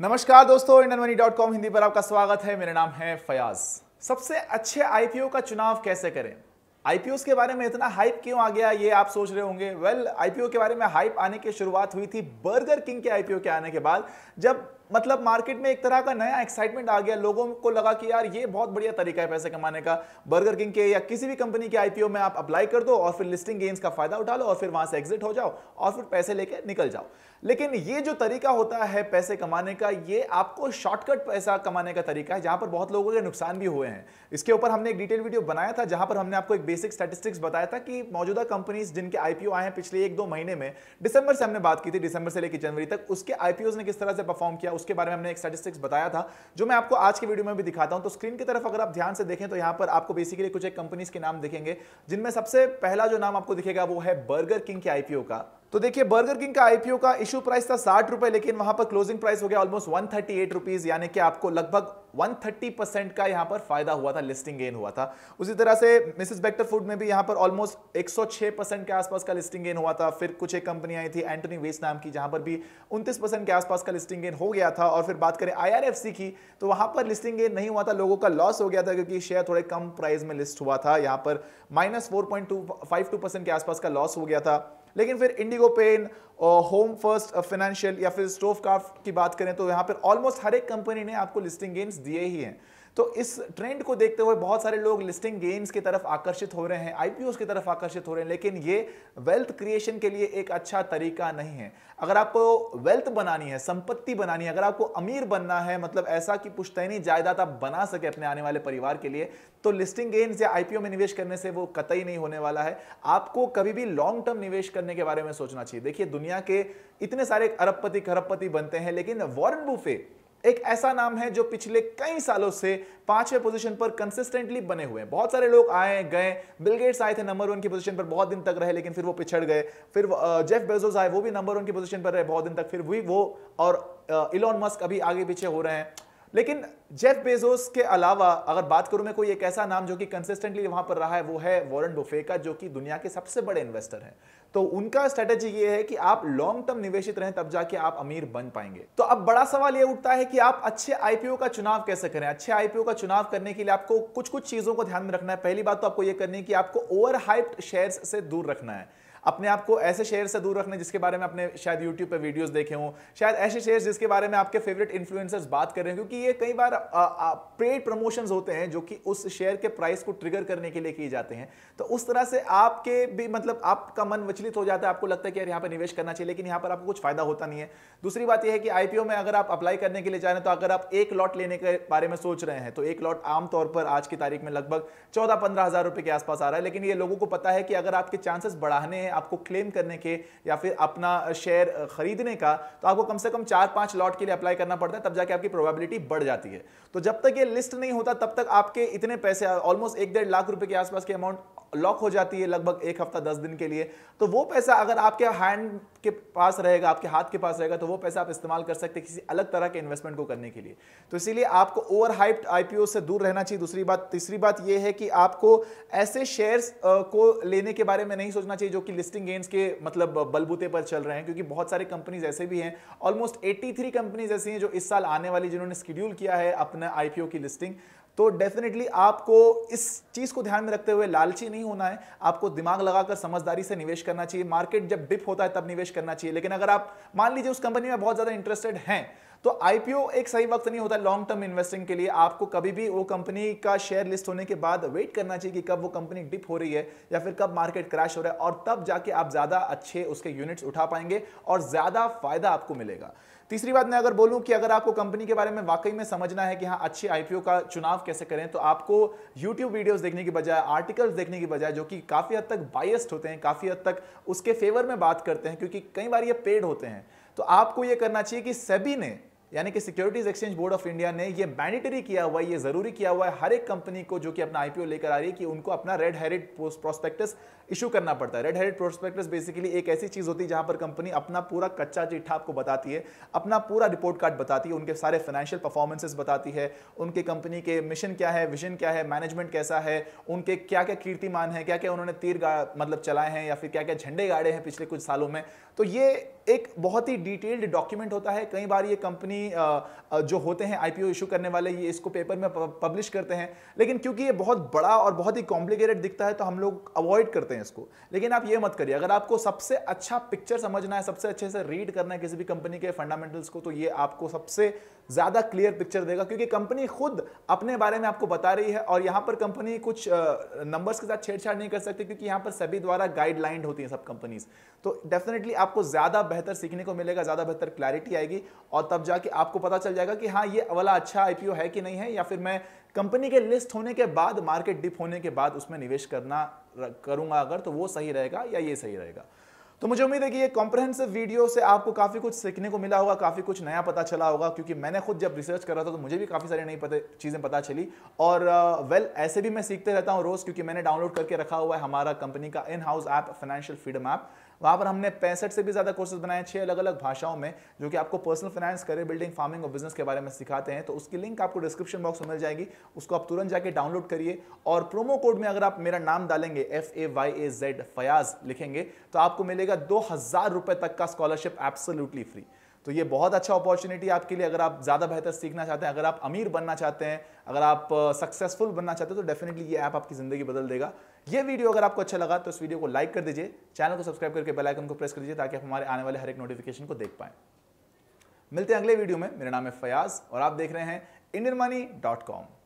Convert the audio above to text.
नमस्कार दोस्तों Indian money dot com Hindi पर आपका स्वागत है मेरा नाम है फयाज सबसे अच्छे आईपीओ का चुनाव कैसे करें आईपीओ के बारे में इतना हाइप क्यों आ गया ये आप सोच रहे होंगे वेल well, आईपीओ के बारे में हाइप आने की शुरुआत हुई थी बर्गर किंग के आईपीओ के आने के बाद जब मतलब मार्केट में एक तरह का नया एक्साइटमेंट आ गया लोगों को लगा कि यार ये बहुत बढ़िया तरीका है पैसे कमाने का बर्गर किंग के या किसी भी कंपनी के आईपीओ में आप अप्लाई कर दो और फिर लिस्टिंग गेंस का फायदा उठा लो और फिर वहां से एग्जिट हो जाओ और फिर पैसे लेके निकल जाओ लेकिन ये जो तरीका होता है पैसे कमाने का ये आपको शॉर्टकट पैसा कमाने का तरीका है जहां पर बहुत लोगों के नुकसान भी हुए हैं इसके ऊपर हमने एक डिटेल वीडियो बनाया था जहां पर हमने आपको एक बेसिक स्टैटिस्टिक्स बताया था कि मौजूदा कंपनीज जिनके आईपीओ आए हैं पिछले एक दो महीने में दिसंबर से हमने बात की थी दिसंबर से लेकर जनवरी तक उसके आईपीओ ने किस तरह से परफॉर्म किया उसके बारे में हमने एक स्टैटिस्टिक्स बताया था जो मैं आपको आज के वीडियो में भी दिखाता हूं तो स्क्रीन की तरफ अगर आप ध्यान से देखें तो यहां पर आपको बेसिकली कुछ एक कंपनीज के नाम दिखेंगे जिनमें सबसे पहला जो नाम आपको दिखेगा वो है बर्गर किंग के आईपीओ का तो देखिए बर्गर किंग का आईपीओ का इशू प्राइस था साठ रुपए लेकिन वहां पर क्लोजिंग प्राइस हो गया almost one thirty eight rupees यानी कि आपको लगभग 130 परसेंट का यहां पर फायदा हुआ था लिस्टिंग गेन हुआ था उसी तरह से मिसेस बेक्टर फूड में भी यहां पर ऑलमोस्ट 106 परसेंट के आसपास का लिस्टिंग गेन हुआ था फिर कुछ एक कंपनी आई थी एंटनी वेस्ट नाम की जहां पर भी उन्तीस परसेंट के आसपास का लिस्टिंग गेन हो गया था और फिर बात करें आई की तो वहां पर लिस्टिंग गेन नहीं हुआ था लोगों का लॉस हो गया था क्योंकि शेयर थोड़े कम प्राइस में लिस्ट हुआ था यहां पर माइनस के आसपास का लॉस हो गया था लेकिन फिर Indigo paints Home First Financial या फिर स्टोव की बात करें तो यहां पर ऑलमोस्ट हर एक कंपनी ने आपको लिस्टिंग गेन्स दिए ही हैं तो इस ट्रेंड को देखते हुए बहुत सारे लोग लिस्टिंग गेम्स की तरफ आकर्षित हो रहे हैं आईपीओस की तरफ आकर्षित हो रहे हैं लेकिन ये वेल्थ क्रिएशन के लिए एक अच्छा तरीका नहीं है अगर आपको वेल्थ बनानी है संपत्ति बनानी है अगर आपको अमीर बनना है मतलब ऐसा कि पुश्तैनी जायदाद आप बना सके अपने आने वाले परिवार के लिए तो लिस्टिंग गेम्स या आईपीओ में निवेश करने से वो कतई नहीं होने वाला है आपको कभी भी लॉन्ग टर्म निवेश करने के बारे में सोचना चाहिए देखिए दुनिया के इतने सारे अरबपति खरबपति बनते हैं लेकिन वॉरेन बुफे एक ऐसा नाम है जो पिछले कई सालों से पांचवें पोजीशन पर कंसिस्टेंटली बने हुए हैं बहुत सारे लोग आए गए बिलगेट्स आए थे नंबर वन की पोजीशन पर बहुत दिन तक रहे लेकिन फिर वो पिछड़ गए फिर जेफ बेजोस आए वो भी नंबर वन की पोजीशन पर रहे बहुत दिन तक फिर भी वो और इलॉन मस्क अभी आगे पीछे हो रहे हैं लेकिन जेफ बेजोस के अलावा अगर बात करूं मैं कोई एक ऐसा नाम जो कि कंसिस्टेंटली वहां पर रहा है वो है वॉरेन बुफे का जो कि दुनिया के सबसे बड़े इन्वेस्टर हैं तो उनका स्ट्रेटेजी ये है कि आप लॉन्ग टर्म निवेशित रहें तब जाके आप अमीर बन पाएंगे तो अब बड़ा सवाल ये उठता है कि आप अच्छे आईपीओ का चुनाव कैसे करें अच्छे आईपीओ का चुनाव करने के लिए आपको कुछ कुछ चीजों को ध्यान में रखना है पहली बात तो आपको यह करनी है कि आपको ओवर हाइप्ड शेयर से दूर रखना है अपने आप को ऐसे शेयर से दूर रखने जिसके बारे में आपने शायद यूट्यूब पर वीडियोज देखे हों शायद ऐसे शेयर जिसके बारे में आपके फेवरेट इन्फ्लुएंसर्स बात कर रहे हैं क्योंकि ये कई बार पेड प्रमोशन होते हैं जो कि उस शेयर के प्राइस को ट्रिगर करने के लिए किए जाते हैं तो उस तरह से आपके भी मतलब आपका मन विचलित हो जाता है आपको लगता है कि यार यहाँ पर निवेश करना चाहिए लेकिन यहाँ पर आपको कुछ फायदा होता नहीं है दूसरी बात यह है कि आईपीओ में अगर आप अप्लाई करने के लिए जा रहे हैं तो अगर आप एक लॉट लेने के बारे में सोच रहे हैं तो एक लॉट आमतौर पर आज की तारीख में लगभग चौदह पंद्रह हजार रुपए के आसपास आ रहा है लेकिन ये लोगों को पता है कि अगर आपके चांसेस बढ़ाने हैं आपको क्लेम करने के या फिर अपना शेयर खरीदने का तो आपको कम से कम चार पांच लॉट के लिए अप्लाई करना पड़ता है तब जाके आपकी प्रोबेबिलिटी बढ़ जाती है तो जब तक ये लिस्ट नहीं होता तब तक आपके इतने पैसे ऑलमोस्ट एक डेढ़ लाख रुपए के आसपास के अमाउंट लॉक हो जाती है लगभग एक हफ्ता दस दिन के लिए तो वो पैसा अगर आपके हैंड के पास रहेगा आपके हाथ के पास रहेगा तो वो पैसा आप इस्तेमाल कर सकते हैं किसी अलग तरह के इन्वेस्टमेंट को करने के लिए तो इसीलिए आपको ओवर हाइप्ड आईपीओ से दूर रहना चाहिए दूसरी बात तीसरी बात यह है कि आपको ऐसे शेयर्स को लेने के बारे में नहीं सोचना चाहिए जो कि लिस्टिंग गेंस के मतलब बलबूते पर चल रहे हैं क्योंकि बहुत सारे कंपनीज ऐसे भी हैं ऑलमोस्ट 83 कंपनीज ऐसी हैं जो इस साल आने वाली जिन्होंने स्कड्यूल किया है अपना आईपीओ की लिस्टिंग तो डेफिनेटली आपको इस चीज़ को ध्यान में रखते हुए लालची नहीं होना है आपको दिमाग लगाकर समझदारी से निवेश करना चाहिए मार्केट जब डिप होता है तब निवेश करना चाहिए लेकिन अगर आप मान लीजिए उस कंपनी में बहुत ज़्यादा इंटरेस्टेड हैं तो आईपीओ एक सही वक्त नहीं होता लॉन्ग टर्म इन्वेस्टिंग के लिए आपको कभी भी वो कंपनी का शेयर लिस्ट होने के बाद वेट करना चाहिए कि कब वो कंपनी डिप हो रही है या फिर कब मार्केट क्रैश हो रहा है और तब जाके आप ज़्यादा अच्छे उसके यूनिट्स उठा पाएंगे और ज़्यादा फायदा आपको मिलेगा तीसरी बात मैं अगर बोलूं कि अगर आपको कंपनी के बारे में वाकई में समझना है कि हाँ अच्छी आईपीओ का चुनाव कैसे करें तो आपको यूट्यूब वीडियोस देखने की बजाय आर्टिकल्स देखने की बजाय जो कि काफ़ी हद तक बायस्ड होते हैं काफ़ी हद तक उसके फेवर में बात करते हैं क्योंकि कई बार ये पेड होते हैं तो आपको यह करना चाहिए कि सभी ने यानी कि Securities Exchange Board of India ने ये मैंडेटरी किया हुआ है ये जरूरी किया हुआ है हर एक कंपनी को जो कि अपना आईपीओ लेकर आ रही है कि उनको अपना रेड हेरिड प्रोस्पेक्टस इशू करना पड़ता है रेड हेरिड प्रोस्पेक्टस बेसिकली एक ऐसी चीज होती है जहां पर कंपनी अपना पूरा कच्चा चिट्ठा आपको बताती है अपना पूरा रिपोर्ट कार्ड बताती है उनके सारे फाइनेंशियल परफॉर्मेंसेस बताती है उनके कंपनी के मिशन क्या है विजन क्या है मैनेजमेंट कैसा है उनके क्या क्या कीर्तिमान है क्या क्या उन्होंने तीर मतलब चलाए हैं या फिर क्या क्या झंडे गाड़े हैं पिछले कुछ सालों में तो ये एक बहुत ही डिटेल्ड डॉक्यूमेंट होता है कई बार ये कंपनी कंपनी जो होते हैं आईपीओ इशू करने वाले ये इसको पेपर में पब्लिश करते हैं लेकिन क्योंकि ये बहुत बड़ा और बहुत ही कॉम्प्लिकेटेड दिखता है तो हम लोग अवॉइड करते हैं इसको लेकिन आप ये मत करिए अगर आपको सबसे अच्छा पिक्चर समझना है सबसे अच्छे से रीड करना है किसी भी कंपनी के फंडामेंटल्स को तो ये आपको सबसे ज़्यादा क्लियर पिक्चर देगा क्योंकि कंपनी खुद अपने बारे में आपको बता रही है और यहां पर कंपनी कुछ नंबर्स के साथ छेड़छाड़ नहीं कर सकती क्योंकि यहां पर सभी द्वारा गाइडलाइन होती हैं सब कंपनीज तो डेफिनेटली आपको ज़्यादा बेहतर सीखने को मिलेगा ज़्यादा बेहतर क्लैरिटी आएगी और तब जाके आपको पता चल जाएगा कि हाँ ये वाला अच्छा आईपीओ है कि नहीं है या फिर मैं कंपनी के लिस्ट होने के बाद मार्केट डिप होने के बाद उसमें निवेश करना करूंगा अगर तो वो सही रहेगा या ये सही रहेगा तो मुझे उम्मीद है कि ये कॉम्प्रहेंसिव वीडियो से आपको काफ़ी कुछ सीखने को मिला होगा काफ़ी कुछ नया पता चला होगा क्योंकि मैंने खुद जब रिसर्च कर रहा था तो मुझे भी काफ़ी सारी नई चीज़ें पता चली और वेल uh, well, ऐसे भी मैं सीखते रहता हूँ रोज़ क्योंकि मैंने डाउनलोड करके रखा हुआ है हमारा कंपनी का in house app financial freedom app वहाँ पर हमने पैंसठ से भी ज़्यादा कोर्सेज बनाए छः अलग अलग भाषाओं में जो कि आपको personal finance career building farming और बिजनेस के बारे में सिखाते हैं तो उसकी लिंक आपको डिस्क्रिप्शन बॉक्स में मिल जाएगी उसको आप तुरंत जाके डाउनलोड करिए और प्रोमो कोड में अगर आप मेरा नाम डालेंगे F A Y A Z Fayaz लिखेंगे तो आपको मिलेगा दो हज़ार रुपये तक का स्कॉलरशिप एप्सोल्यूटली फ्री तो ये बहुत अच्छा अपॉर्चुनिटी आपके लिए अगर आप ज़्यादा बेहतर सीखना चाहते हैं अगर आप अमीर बनना चाहते हैं अगर आप सक्सेसफुल बनना चाहते हैं तो डेफिनेटली ये ऐप आपकी ज़िंदगी बदल देगा ये वीडियो अगर आपको अच्छा लगा तो इस वीडियो को लाइक कर दीजिए चैनल को सब्सक्राइब करके बेलाइकन को प्रेस कर दीजिए ताकि आप हमारे आने वाले हर एक नोटिफिकेशन को देख पाएँ मिलते हैं अगले वीडियो में मेरा नाम है फयाज और आप देख रहे हैं इंडियन मनी डॉट कॉम